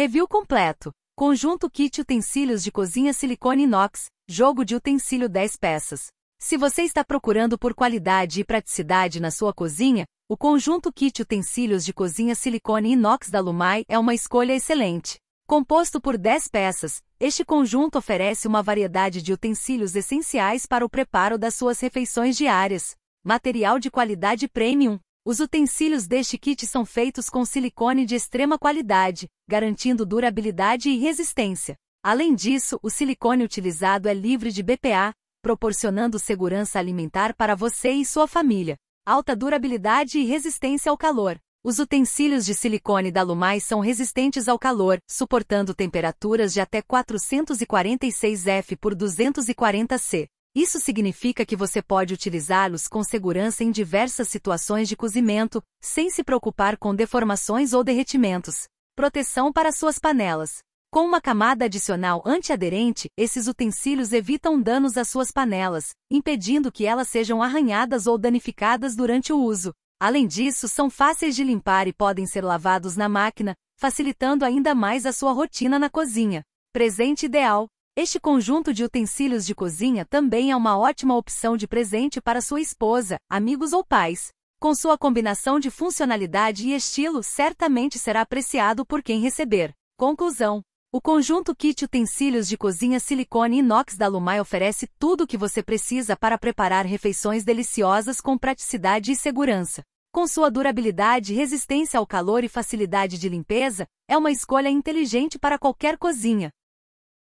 Review completo. Conjunto kit utensílios de cozinha silicone inox, jogo de utensílio 10 peças. Se você está procurando por qualidade e praticidade na sua cozinha, o conjunto kit utensílios de cozinha silicone inox da Lumai é uma escolha excelente. Composto por 10 peças, este conjunto oferece uma variedade de utensílios essenciais para o preparo das suas refeições diárias. Material de qualidade premium, os utensílios deste kit são feitos com silicone de extrema qualidade, garantindo durabilidade e resistência. Além disso, o silicone utilizado é livre de BPA, proporcionando segurança alimentar para você e sua família. Alta durabilidade e resistência ao calor. Os utensílios de silicone da Lumai são resistentes ao calor, suportando temperaturas de até 446 F por 240 C. Isso significa que você pode utilizá-los com segurança em diversas situações de cozimento, sem se preocupar com deformações ou derretimentos. Proteção para suas panelas. Com uma camada adicional antiaderente, esses utensílios evitam danos às suas panelas, impedindo que elas sejam arranhadas ou danificadas durante o uso. Além disso, são fáceis de limpar e podem ser lavados na máquina, facilitando ainda mais a sua rotina na cozinha. Presente ideal este conjunto de utensílios de cozinha também é uma ótima opção de presente para sua esposa, amigos ou pais. Com sua combinação de funcionalidade e estilo, certamente será apreciado por quem receber. Conclusão: O conjunto kit utensílios de cozinha silicone inox da Lumai oferece tudo o que você precisa para preparar refeições deliciosas com praticidade e segurança. Com sua durabilidade, resistência ao calor e facilidade de limpeza, é uma escolha inteligente para qualquer cozinha.